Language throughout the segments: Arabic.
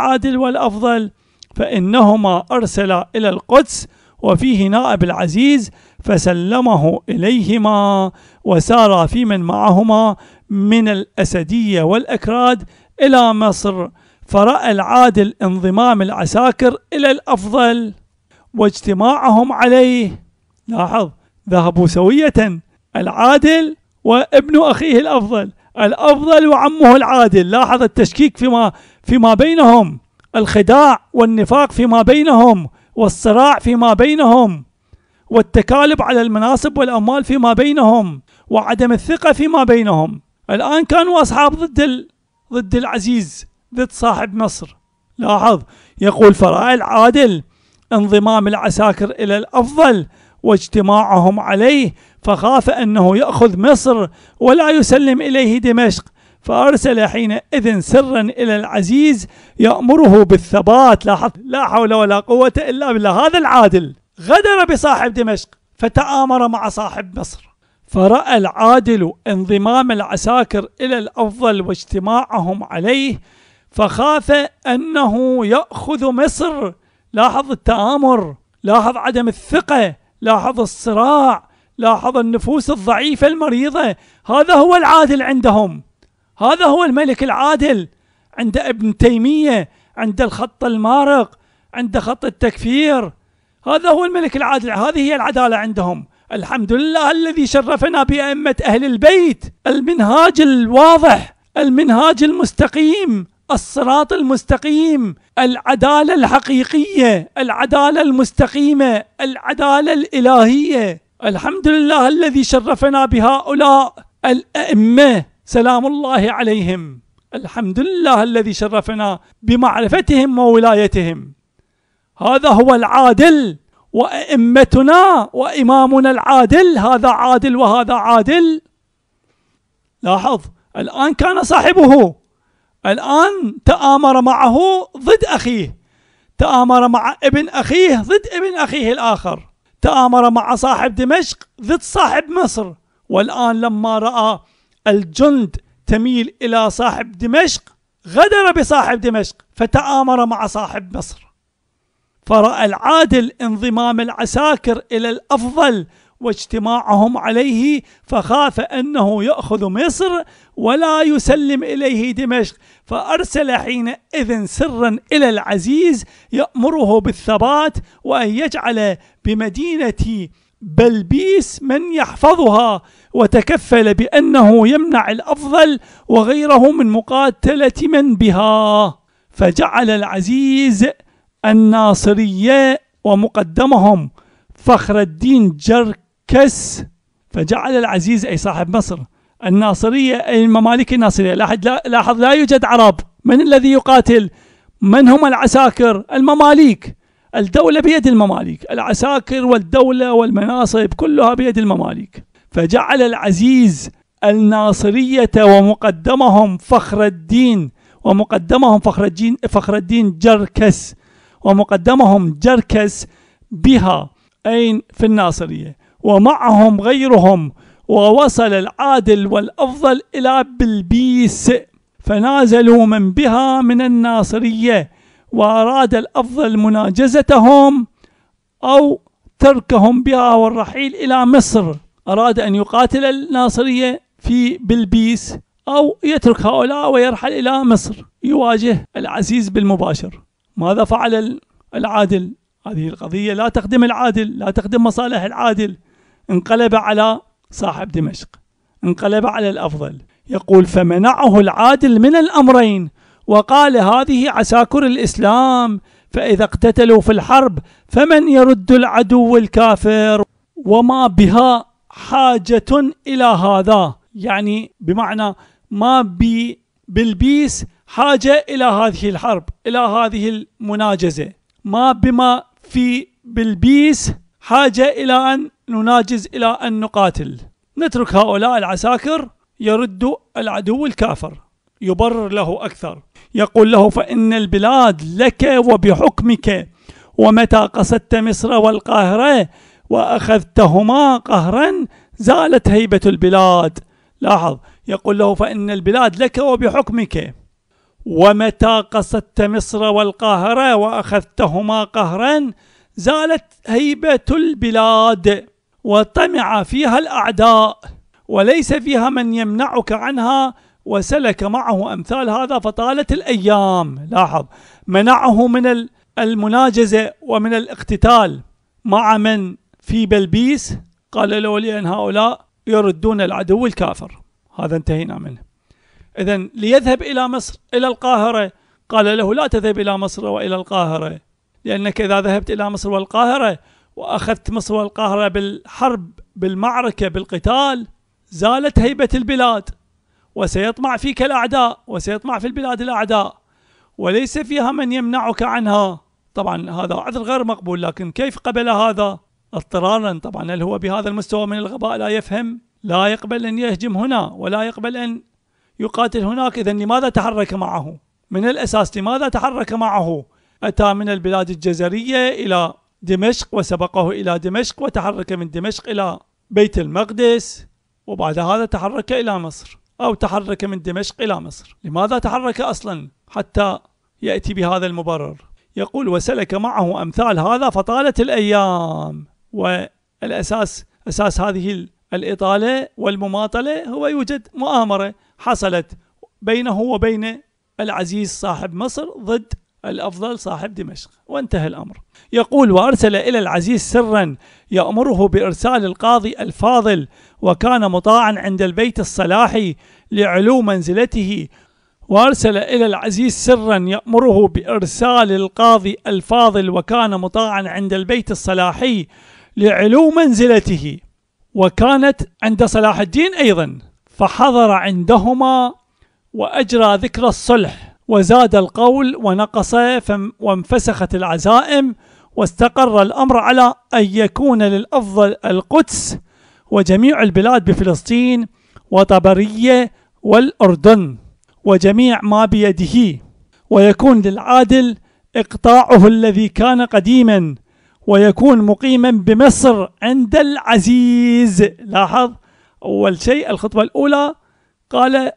العادل والأفضل فإنهما أرسلا إلى القدس وفيه نائب العزيز فسلمه إليهما وسارا في من معهما من الأسدية والأكراد إلى مصر فرأى العادل انضمام العساكر إلى الأفضل واجتماعهم عليه لاحظ ذهبوا سوية العادل وابن أخيه الأفضل الأفضل وعمه العادل لاحظ التشكيك فيما, فيما بينهم الخداع والنفاق فيما بينهم والصراع فيما بينهم والتكالب على المناصب والأموال فيما بينهم وعدم الثقة فيما بينهم الآن كانوا أصحاب ضد ال... ضد العزيز ضد صاحب مصر لاحظ يقول فراء العادل انضمام العساكر إلى الأفضل واجتماعهم عليه فخاف أنه يأخذ مصر ولا يسلم إليه دمشق فأرسل حينئذ سرا إلى العزيز يأمره بالثبات لاحظ لا حول ولا قوة إلا بالله هذا العادل غدر بصاحب دمشق فتآمر مع صاحب مصر فرأى العادل انضمام العساكر إلى الأفضل واجتماعهم عليه فخاف أنه يأخذ مصر لاحظ التآمر لاحظ عدم الثقة لاحظ الصراع لاحظ النفوس الضعيفة المريضة هذا هو العادل عندهم هذا هو الملك العادل عند ابن تيمية عند الخط المارق عند خط التكفير هذا هو الملك العادل هذه هي العدالة عندهم الحمد لله الذي شرفنا بأئمة أهل البيت المنهاج الواضح المنهاج المستقيم الصراط المستقيم العدالة الحقيقية العدالة المستقيمة العدالة الإلهية الحمد لله الذي شرفنا بهؤلاء الأئمة سلام الله عليهم الحمد لله الذي شرفنا بمعرفتهم وولايتهم هذا هو العادل وأئمتنا وإمامنا العادل هذا عادل وهذا عادل لاحظ الآن كان صاحبه الآن تآمر معه ضد أخيه تآمر مع ابن أخيه ضد ابن أخيه الآخر تآمر مع صاحب دمشق ضد صاحب مصر والآن لما رأى الجند تميل إلى صاحب دمشق غدر بصاحب دمشق فتآمر مع صاحب مصر فرأى العادل انضمام العساكر إلى الأفضل واجتماعهم عليه فخاف أنه يأخذ مصر ولا يسلم إليه دمشق فأرسل حينئذ سرا إلى العزيز يأمره بالثبات وأن يجعل بمدينة بلبيس من يحفظها وتكفل بأنه يمنع الأفضل وغيره من مقاتلة من بها فجعل العزيز الناصرية ومقدمهم فخر الدين جرك كس فجعل العزيز أي صاحب مصر الناصرية أي المماليك الناصرية لاحظ لا يوجد عرب من الذي يقاتل من هم العساكر المماليك الدولة بيد المماليك العساكر والدولة والمناصب كلها بيد المماليك فجعل العزيز الناصرية ومقدمهم فخر الدين ومقدمهم فخر الدين فخر الدين جركس ومقدمهم جركس بها أين في الناصرية ومعهم غيرهم ووصل العادل والأفضل إلى بلبيس فنازلوا من بها من الناصرية وأراد الأفضل مناجزتهم أو تركهم بها والرحيل إلى مصر أراد أن يقاتل الناصرية في بلبيس أو يترك هؤلاء ويرحل إلى مصر يواجه العزيز بالمباشر ماذا فعل العادل هذه القضية لا تخدم العادل لا تخدم مصالح العادل انقلب على صاحب دمشق انقلب على الأفضل يقول فمنعه العادل من الأمرين وقال هذه عساكر الإسلام فإذا اقتتلوا في الحرب فمن يرد العدو الكافر وما بها حاجة إلى هذا يعني بمعنى ما بي بالبيس حاجة إلى هذه الحرب إلى هذه المناجزة ما بما في بالبيس حاجة إلى أن نناجز إلى أن نقاتل نترك هؤلاء العساكر يرد العدو الكافر يبرر له أكثر يقول له فإن البلاد لك وبحكمك ومتى قصدت مصر والقاهرة وأخذتهما قهرا زالت هيبة البلاد لاحظ يقول له فإن البلاد لك وبحكمك ومتى قصدت مصر والقاهرة وأخذتهما قهرا زالت هيبة البلاد وطمع فيها الأعداء وليس فيها من يمنعك عنها وسلك معه أمثال هذا فطالت الأيام لاحظ منعه من المناجزة ومن الاقتتال مع من في بلبيس قال له لأن هؤلاء يردون العدو الكافر هذا انتهينا منه إذا ليذهب إلى مصر إلى القاهرة قال له لا تذهب إلى مصر وإلى القاهرة لأنك إذا ذهبت إلى مصر والقاهرة وأخذت مصر والقاهرة بالحرب بالمعركة بالقتال زالت هيبة البلاد وسيطمع فيك الأعداء وسيطمع في البلاد الأعداء وليس فيها من يمنعك عنها طبعا هذا عذر غير مقبول لكن كيف قبل هذا اضطرارا طبعا هل هو بهذا المستوى من الغباء لا يفهم لا يقبل أن يهجم هنا ولا يقبل أن يقاتل هناك إذا لماذا تحرك معه من الأساس لماذا تحرك معه أتى من البلاد الجزرية إلى دمشق وسبقه إلى دمشق وتحرك من دمشق إلى بيت المقدس وبعد هذا تحرك إلى مصر أو تحرك من دمشق إلى مصر لماذا تحرك أصلا حتى يأتي بهذا المبرر يقول وسلك معه أمثال هذا فطالت الأيام والأساس أساس هذه الإطالة والمماطلة هو يوجد مؤامرة حصلت بينه وبين العزيز صاحب مصر ضد الأفضل صاحب دمشق وانتهى الأمر يقول وأرسل إلى العزيز سرا يأمره بإرسال القاضي الفاضل وكان مطاعا عند البيت الصلاحي لعلو منزلته وأرسل إلى العزيز سرا يأمره بإرسال القاضي الفاضل وكان مطاعا عند البيت الصلاحي لعلو منزلته وكانت عند صلاح الدين أيضا فحضر عندهما وأجرى ذكر الصلح وزاد القول ونقص وانفسخت العزائم واستقر الأمر على أن يكون للأفضل القدس وجميع البلاد بفلسطين وطبرية والأردن وجميع ما بيده ويكون للعادل إقطاعه الذي كان قديما ويكون مقيما بمصر عند العزيز لاحظ أول شيء الخطبة الأولى قال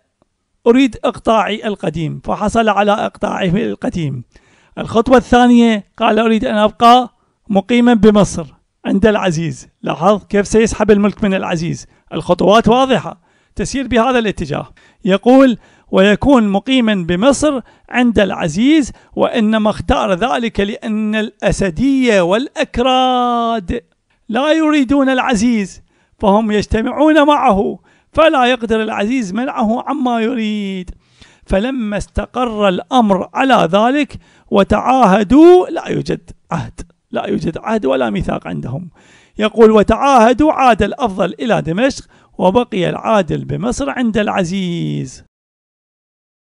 أريد إقطاعي القديم فحصل على إقطاعه القديم الخطوة الثانية قال أريد أن أبقى مقيما بمصر عند العزيز لاحظ كيف سيسحب الملك من العزيز الخطوات واضحة تسير بهذا الاتجاه يقول ويكون مقيما بمصر عند العزيز وإنما اختار ذلك لأن الأسدية والأكراد لا يريدون العزيز فهم يجتمعون معه فلا يقدر العزيز منعه عما يريد فلما استقر الأمر على ذلك وتعاهدوا لا يوجد عهد لا يوجد عهد ولا ميثاق عندهم يقول وتعاهدوا عاد الأفضل إلى دمشق وبقي العادل بمصر عند العزيز